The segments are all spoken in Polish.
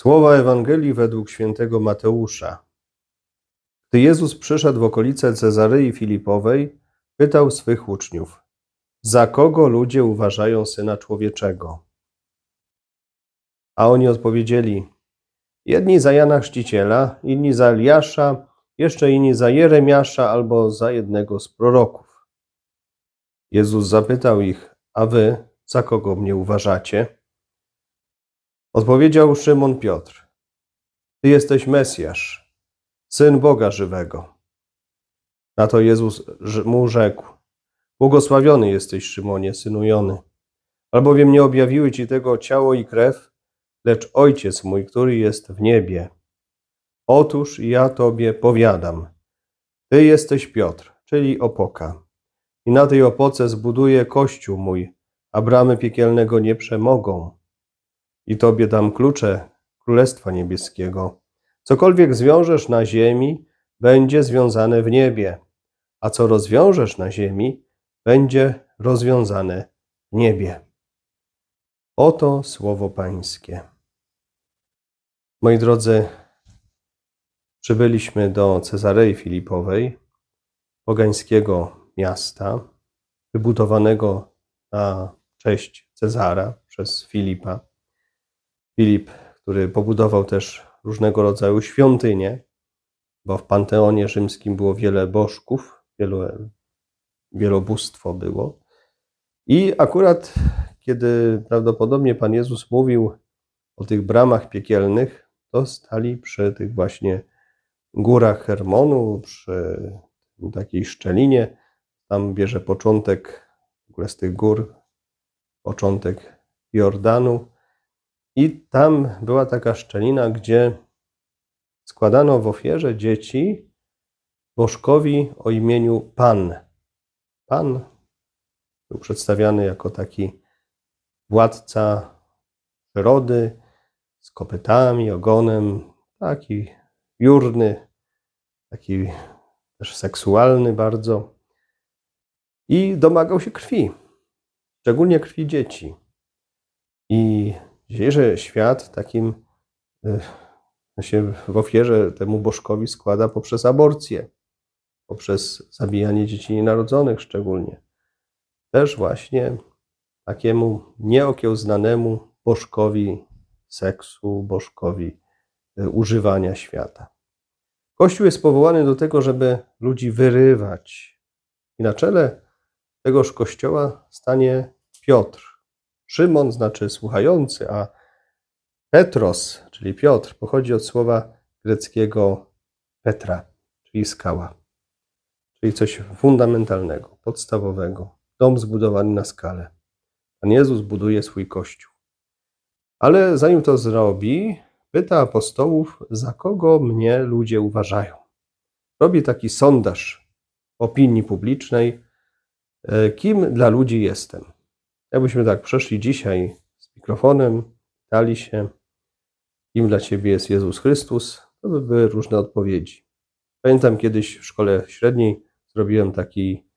Słowa Ewangelii według świętego Mateusza. Gdy Jezus przyszedł w okolice Cezaryi Filipowej, pytał swych uczniów: Za kogo ludzie uważają syna człowieczego? A oni odpowiedzieli: Jedni za Jana Chrzciciela, inni za Eliasza, jeszcze inni za Jeremiasza albo za jednego z proroków. Jezus zapytał ich: A wy za kogo mnie uważacie? Odpowiedział Szymon Piotr: Ty jesteś Mesjasz, syn Boga żywego. Na to Jezus mu rzekł: Błogosławiony jesteś, Szymonie, synu Jony, albowiem nie objawiły ci tego ciało i krew, lecz Ojciec mój, który jest w niebie. Otóż ja tobie powiadam: Ty jesteś Piotr, czyli opoka, i na tej opoce zbuduję kościół mój, a bramy piekielnego nie przemogą i Tobie dam klucze Królestwa Niebieskiego. Cokolwiek zwiążesz na ziemi, będzie związane w niebie, a co rozwiążesz na ziemi, będzie rozwiązane w niebie. Oto słowo Pańskie. Moi drodzy, przybyliśmy do Cezarei Filipowej, pogańskiego miasta, wybudowanego na cześć Cezara przez Filipa. Filip, który pobudował też różnego rodzaju świątynie, bo w Panteonie Rzymskim było wiele bożków, wielu, wielobóstwo było. I akurat kiedy prawdopodobnie Pan Jezus mówił o tych bramach piekielnych, to stali przy tych właśnie górach Hermonu, przy takiej szczelinie. Tam bierze początek, w ogóle z tych gór, początek Jordanu. I tam była taka szczelina, gdzie składano w ofierze dzieci bożkowi o imieniu Pan. Pan był przedstawiany jako taki władca przyrody z kopytami, ogonem, taki jurny, taki też seksualny bardzo. I domagał się krwi, szczególnie krwi dzieci. I Dzisiejszy świat takim e, się w ofierze temu bożkowi składa poprzez aborcję, poprzez zabijanie dzieci nienarodzonych szczególnie. Też właśnie takiemu nieokiełznanemu bożkowi seksu, bożkowi e, używania świata. Kościół jest powołany do tego, żeby ludzi wyrywać. I na czele tegoż kościoła stanie Piotr, Szymon znaczy słuchający, a Petros, czyli Piotr, pochodzi od słowa greckiego Petra, czyli skała, czyli coś fundamentalnego, podstawowego, dom zbudowany na skale. Pan Jezus buduje swój kościół. Ale zanim to zrobi, pyta apostołów, za kogo mnie ludzie uważają. Robi taki sondaż opinii publicznej, e, kim dla ludzi jestem. Jakbyśmy tak przeszli dzisiaj z mikrofonem, pytali się, kim dla ciebie jest Jezus Chrystus, to by były różne odpowiedzi. Pamiętam kiedyś w szkole średniej zrobiłem taki,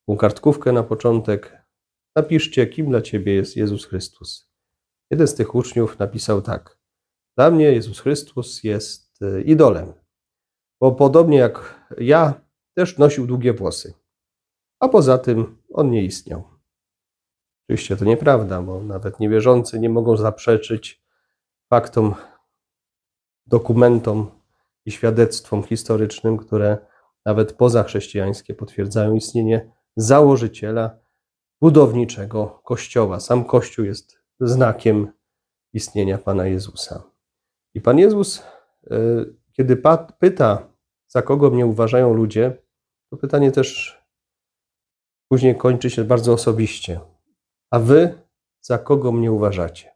taką kartkówkę na początek. Napiszcie, kim dla ciebie jest Jezus Chrystus. Jeden z tych uczniów napisał tak. Dla mnie Jezus Chrystus jest e, idolem, bo podobnie jak ja, też nosił długie włosy. A poza tym on nie istniał. Oczywiście to nieprawda, bo nawet niewierzący nie mogą zaprzeczyć faktom, dokumentom i świadectwom historycznym, które nawet pozachrześcijańskie potwierdzają istnienie założyciela budowniczego Kościoła. Sam Kościół jest znakiem istnienia Pana Jezusa. I Pan Jezus, y, kiedy pyta, za kogo mnie uważają ludzie, to pytanie też później kończy się bardzo osobiście a wy za kogo mnie uważacie?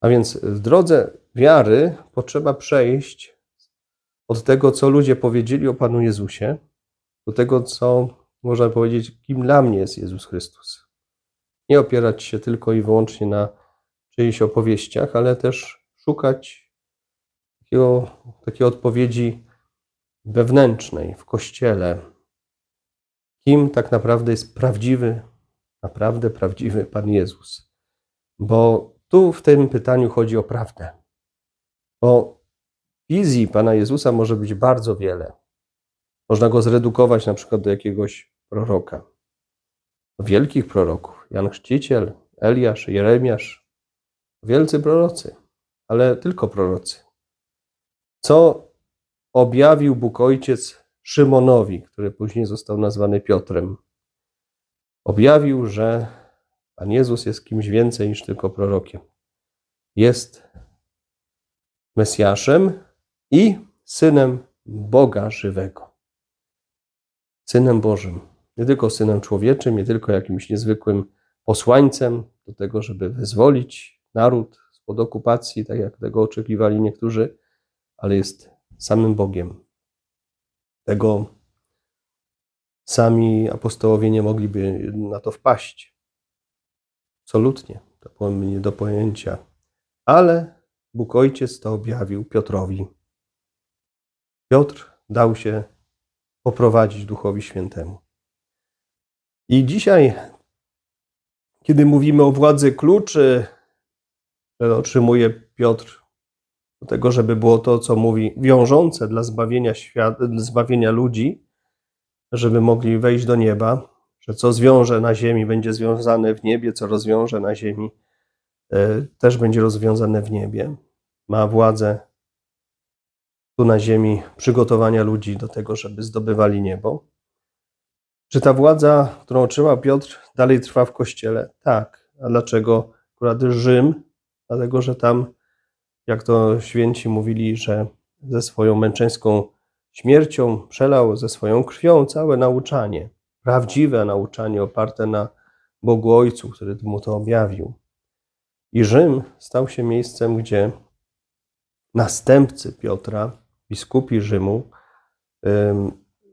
A więc w drodze wiary potrzeba przejść od tego, co ludzie powiedzieli o Panu Jezusie, do tego, co można powiedzieć, kim dla mnie jest Jezus Chrystus. Nie opierać się tylko i wyłącznie na czyichś opowieściach, ale też szukać takiego, takiej odpowiedzi wewnętrznej, w kościele. Kim tak naprawdę jest prawdziwy naprawdę prawdziwy Pan Jezus. Bo tu w tym pytaniu chodzi o prawdę. Bo wizji Pana Jezusa może być bardzo wiele. Można go zredukować na przykład do jakiegoś proroka. Wielkich proroków, Jan Chrzciciel, Eliasz, Jeremiasz, wielcy prorocy, ale tylko prorocy. Co objawił Bóg Ojciec Szymonowi, który później został nazwany Piotrem objawił, że Pan Jezus jest kimś więcej niż tylko prorokiem. Jest Mesjaszem i synem Boga żywego. Synem Bożym. Nie tylko synem człowieczym, nie tylko jakimś niezwykłym posłańcem do tego, żeby wyzwolić naród spod okupacji, tak jak tego oczekiwali niektórzy, ale jest samym Bogiem. Tego Sami apostołowie nie mogliby na to wpaść. Absolutnie, to było mnie do pojęcia. Ale Bóg Ojciec to objawił Piotrowi. Piotr dał się poprowadzić Duchowi Świętemu. I dzisiaj, kiedy mówimy o władzy kluczy, które otrzymuje Piotr do tego, żeby było to, co mówi, wiążące dla zbawienia, świata, dla zbawienia ludzi, żeby mogli wejść do nieba, że co zwiąże na ziemi będzie związane w niebie, co rozwiąże na ziemi e, też będzie rozwiązane w niebie. Ma władzę tu na ziemi przygotowania ludzi do tego, żeby zdobywali niebo. Czy ta władza, którą otrzymał Piotr, dalej trwa w kościele? Tak. A dlaczego akurat Rzym? Dlatego, że tam, jak to święci mówili, że ze swoją męczeńską Śmiercią przelał ze swoją krwią całe nauczanie, prawdziwe nauczanie oparte na Bogu Ojcu, który mu to objawił. I Rzym stał się miejscem, gdzie następcy Piotra, biskupi Rzymu,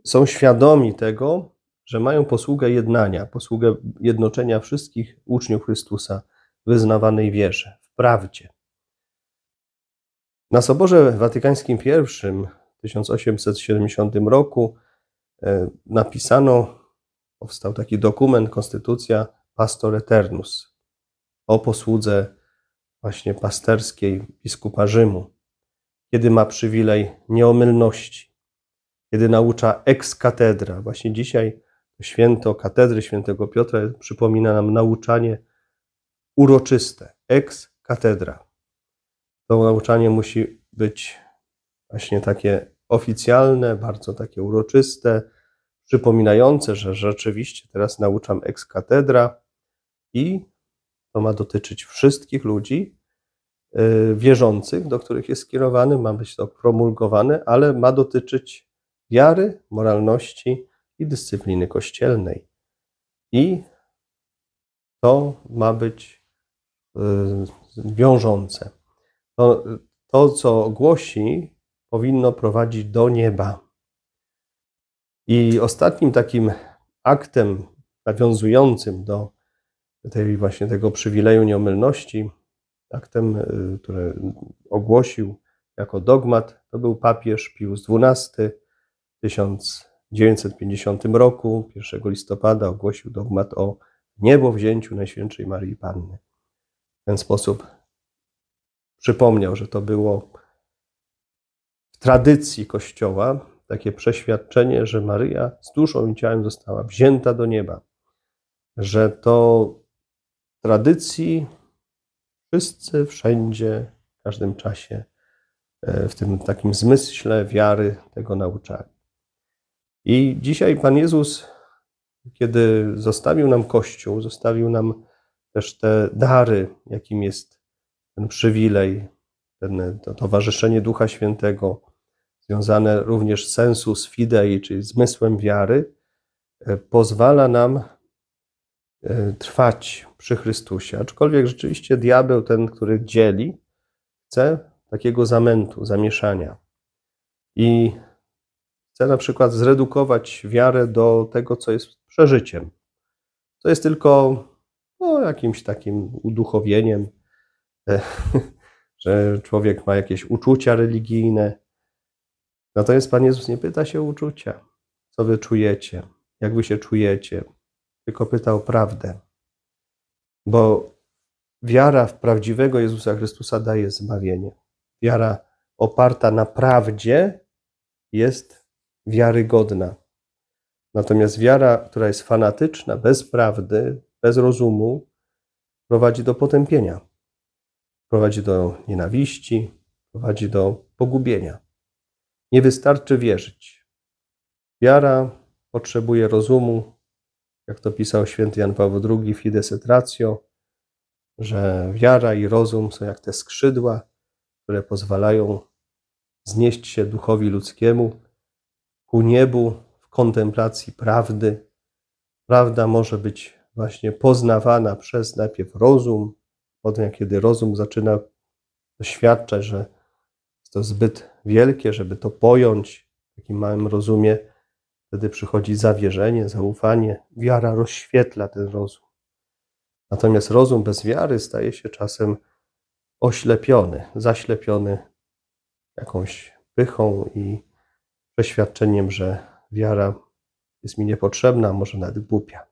są świadomi tego, że mają posługę jednania, posługę jednoczenia wszystkich uczniów Chrystusa wyznawanej wierze, w prawdzie. Na Soborze Watykańskim I 1870 roku e, napisano, powstał taki dokument, konstytucja Pastor Eternus o posłudze właśnie pasterskiej biskupa Rzymu, kiedy ma przywilej nieomylności, kiedy naucza ex katedra. Właśnie dzisiaj święto katedry świętego Piotra przypomina nam nauczanie uroczyste, ex katedra. To nauczanie musi być właśnie takie oficjalne, bardzo takie uroczyste, przypominające, że rzeczywiście teraz nauczam ekskatedra i to ma dotyczyć wszystkich ludzi y, wierzących, do których jest skierowany, ma być to promulgowane, ale ma dotyczyć wiary, moralności i dyscypliny kościelnej. I to ma być y, wiążące. To, to, co głosi powinno prowadzić do nieba. I ostatnim takim aktem nawiązującym do tej właśnie tego przywileju nieomylności, aktem, y, który ogłosił jako dogmat, to był papież Pius XII w 1950 roku, 1 listopada ogłosił dogmat o niebowzięciu Najświętszej Marii Panny. W ten sposób przypomniał, że to było tradycji Kościoła takie przeświadczenie, że Maryja z duszą i ciałem została wzięta do nieba, że to tradycji wszyscy, wszędzie, w każdym czasie, e, w tym takim zmyśle wiary tego nauczali. I dzisiaj Pan Jezus, kiedy zostawił nam Kościół, zostawił nam też te dary, jakim jest ten przywilej, ten, to towarzyszenie Ducha Świętego, związane również z sensus fidei, czyli zmysłem wiary, e, pozwala nam e, trwać przy Chrystusie. Aczkolwiek rzeczywiście diabeł, ten, który dzieli, chce takiego zamętu, zamieszania. I chce na przykład zredukować wiarę do tego, co jest przeżyciem. To jest tylko no, jakimś takim uduchowieniem, e, że człowiek ma jakieś uczucia religijne, Natomiast Pan Jezus nie pyta się o uczucia, co wy czujecie, jak wy się czujecie, tylko pyta o prawdę. Bo wiara w prawdziwego Jezusa Chrystusa daje zbawienie. Wiara oparta na prawdzie jest wiarygodna. Natomiast wiara, która jest fanatyczna, bez prawdy, bez rozumu, prowadzi do potępienia, prowadzi do nienawiści, prowadzi do pogubienia. Nie wystarczy wierzyć. Wiara potrzebuje rozumu, jak to pisał święty Jan Paweł II, fides et ratio, że wiara i rozum są jak te skrzydła, które pozwalają znieść się duchowi ludzkiemu ku niebu w kontemplacji prawdy. Prawda może być właśnie poznawana przez najpierw rozum, potem kiedy rozum zaczyna doświadczać, że to zbyt wielkie, żeby to pojąć w takim małym rozumie. Wtedy przychodzi zawierzenie, zaufanie. Wiara rozświetla ten rozum. Natomiast rozum bez wiary staje się czasem oślepiony, zaślepiony jakąś pychą i przeświadczeniem, że wiara jest mi niepotrzebna, może nawet głupia.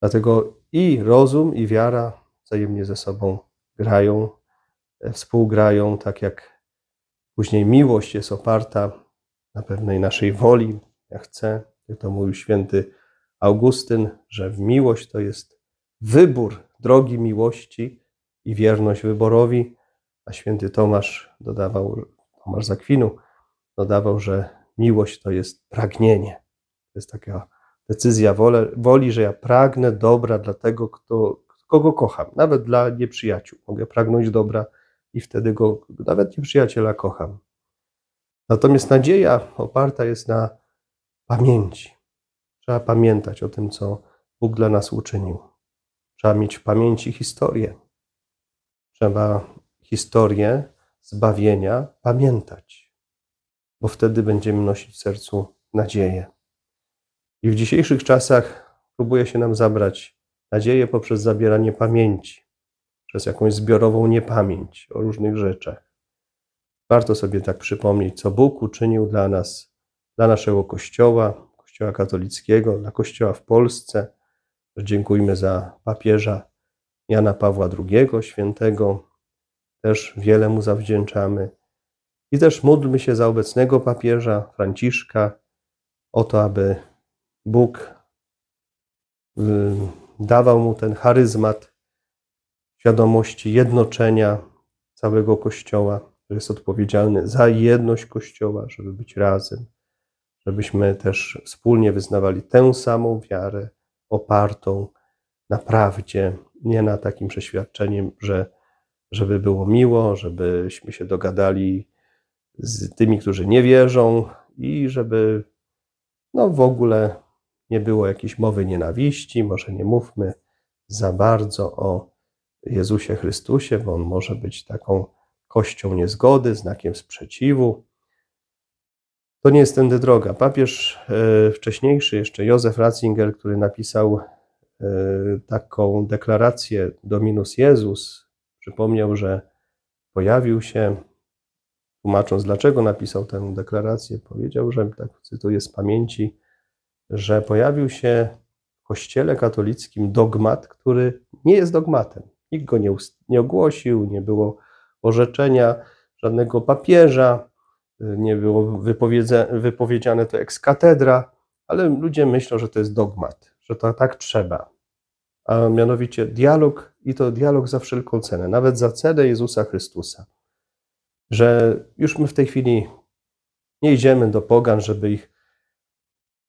Dlatego i rozum, i wiara wzajemnie ze sobą grają, e, współgrają, tak jak Później miłość jest oparta na pewnej naszej woli. Ja chcę, jak to mówił święty Augustyn, że miłość to jest wybór drogi miłości i wierność wyborowi. A święty Tomasz dodawał, Tomasz Zakwinu dodawał, że miłość to jest pragnienie. To jest taka decyzja woli, że ja pragnę dobra dla tego, kto, kogo kocham, nawet dla nieprzyjaciół. Mogę pragnąć dobra i wtedy go, nawet nie przyjaciela, kocham. Natomiast nadzieja oparta jest na pamięci. Trzeba pamiętać o tym, co Bóg dla nas uczynił. Trzeba mieć w pamięci historię. Trzeba historię zbawienia pamiętać, bo wtedy będziemy nosić w sercu nadzieję. I w dzisiejszych czasach próbuje się nam zabrać nadzieję poprzez zabieranie pamięci przez jakąś zbiorową niepamięć o różnych rzeczach. Warto sobie tak przypomnieć, co Bóg uczynił dla nas, dla naszego Kościoła, Kościoła katolickiego, dla Kościoła w Polsce. Dziękujmy za papieża Jana Pawła II, świętego. Też wiele mu zawdzięczamy. I też módlmy się za obecnego papieża Franciszka o to, aby Bóg y, dawał mu ten charyzmat świadomości jednoczenia całego Kościoła, że jest odpowiedzialny za jedność Kościoła, żeby być razem, żebyśmy też wspólnie wyznawali tę samą wiarę opartą na prawdzie, nie na takim przeświadczeniem, że żeby było miło, żebyśmy się dogadali z tymi, którzy nie wierzą i żeby no w ogóle nie było jakiejś mowy nienawiści, może nie mówmy za bardzo o Jezusie Chrystusie, bo on może być taką kością niezgody, znakiem sprzeciwu. To nie jest tędy droga. Papież e, wcześniejszy, jeszcze Józef Ratzinger, który napisał e, taką deklarację Dominus Jezus, przypomniał, że pojawił się, tłumacząc dlaczego napisał tę deklarację, powiedział, że, tak cytuję z pamięci, że pojawił się w Kościele katolickim dogmat, który nie jest dogmatem. Nikt go nie, nie ogłosił, nie było orzeczenia żadnego papieża, nie było wypowiedziane to ex katedra, ale ludzie myślą, że to jest dogmat, że to tak trzeba. A mianowicie dialog i to dialog za wszelką cenę, nawet za cenę Jezusa Chrystusa. Że już my w tej chwili nie idziemy do pogan, żeby ich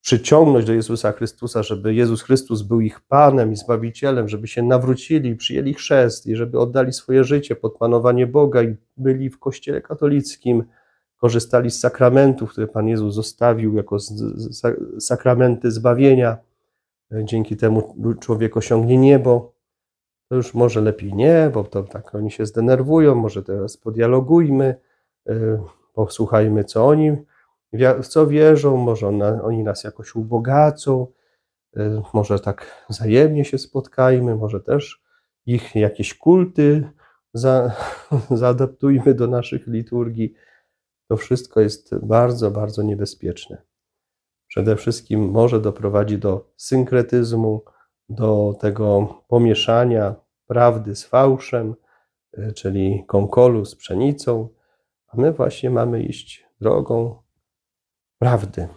przyciągnąć do Jezusa Chrystusa, żeby Jezus Chrystus był ich Panem i Zbawicielem, żeby się nawrócili, przyjęli chrzest i żeby oddali swoje życie pod panowanie Boga i byli w Kościele katolickim, korzystali z sakramentów, które Pan Jezus zostawił jako sakramenty zbawienia. Dzięki temu człowiek osiągnie niebo. To już może lepiej nie, bo to tak oni się zdenerwują, może teraz podialogujmy, y, posłuchajmy, co oni w co wierzą, może oni nas jakoś ubogacą, y, może tak wzajemnie się spotkajmy, może też ich jakieś kulty za, zaadaptujmy do naszych liturgii. To wszystko jest bardzo, bardzo niebezpieczne. Przede wszystkim może doprowadzi do synkretyzmu, do tego pomieszania prawdy z fałszem, y, czyli konkolu z pszenicą, a my właśnie mamy iść drogą prawdy,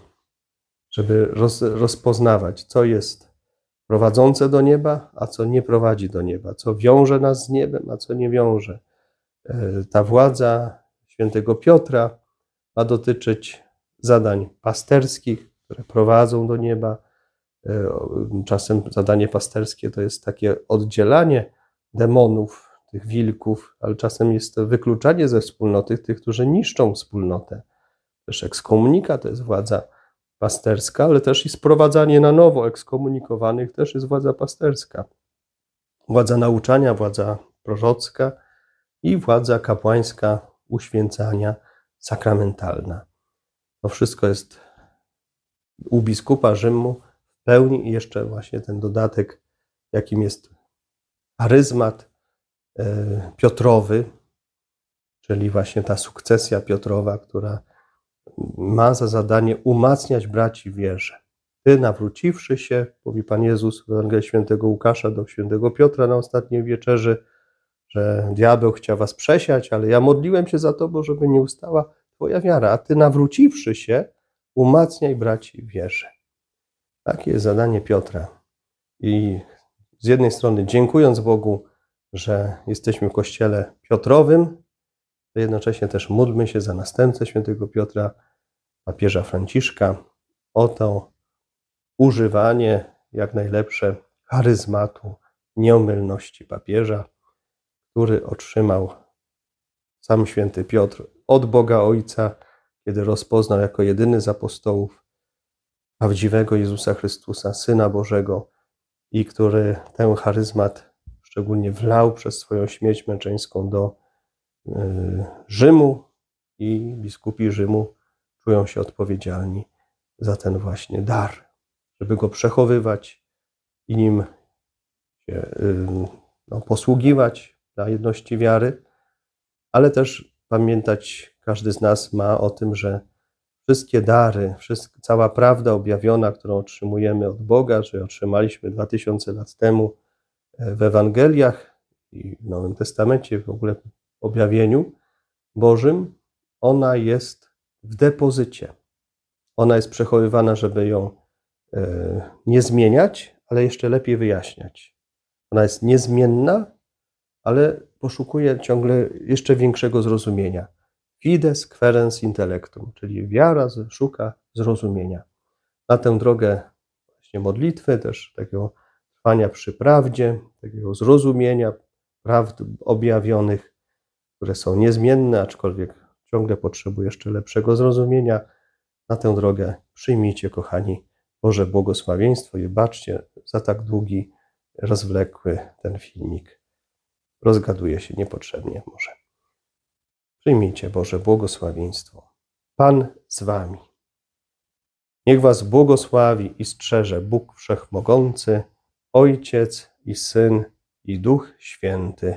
żeby roz, rozpoznawać, co jest prowadzące do nieba, a co nie prowadzi do nieba, co wiąże nas z niebem, a co nie wiąże. E, ta władza świętego Piotra ma dotyczyć zadań pasterskich, które prowadzą do nieba. E, czasem zadanie pasterskie to jest takie oddzielanie demonów, tych wilków, ale czasem jest to wykluczanie ze wspólnoty tych, którzy niszczą wspólnotę też ekskomunika to jest władza pasterska, ale też i sprowadzanie na nowo ekskomunikowanych też jest władza pasterska. Władza nauczania, władza prorocka i władza kapłańska, uświęcania, sakramentalna. To wszystko jest u biskupa Rzymu w pełni i jeszcze właśnie ten dodatek, jakim jest aryzmat e, Piotrowy, czyli właśnie ta sukcesja Piotrowa, która ma za zadanie umacniać braci wierze. Ty, nawróciwszy się, mówi Pan Jezus w Ewangelii Świętego Łukasza do Świętego Piotra na ostatniej wieczerzy, że diabeł chciał was przesiać, ale ja modliłem się za tobą, żeby nie ustała twoja wiara, a ty nawróciwszy się, umacniaj braci wierze. Takie jest zadanie Piotra. I z jednej strony dziękując Bogu, że jesteśmy w kościele Piotrowym, to jednocześnie też módlmy się za następcę świętego Piotra, papieża Franciszka, o to używanie jak najlepsze charyzmatu nieomylności papieża, który otrzymał sam święty Piotr od Boga Ojca, kiedy rozpoznał jako jedyny z apostołów prawdziwego Jezusa Chrystusa, Syna Bożego i który ten charyzmat szczególnie wlał przez swoją śmierć męczeńską do Y, Rzymu i biskupi Rzymu czują się odpowiedzialni za ten właśnie dar, żeby go przechowywać i nim się y, no, posługiwać dla jedności wiary, ale też pamiętać, każdy z nas ma o tym, że wszystkie dary, wszystko, cała prawda objawiona, którą otrzymujemy od Boga, czy otrzymaliśmy 2000 lat temu y, w Ewangeliach i w Nowym Testamencie, w ogóle objawieniu Bożym, ona jest w depozycie. Ona jest przechowywana, żeby ją e, nie zmieniać, ale jeszcze lepiej wyjaśniać. Ona jest niezmienna, ale poszukuje ciągle jeszcze większego zrozumienia. Fides querens intellectum, czyli wiara szuka zrozumienia. Na tę drogę właśnie modlitwy, też takiego trwania przy prawdzie, takiego zrozumienia prawd objawionych, które są niezmienne, aczkolwiek ciągle potrzebuje jeszcze lepszego zrozumienia. Na tę drogę przyjmijcie, kochani, Boże błogosławieństwo i baczcie za tak długi, rozwlekły ten filmik. Rozgaduje się niepotrzebnie może. Przyjmijcie Boże błogosławieństwo. Pan z wami. Niech was błogosławi i strzeże Bóg Wszechmogący, Ojciec i Syn i Duch Święty.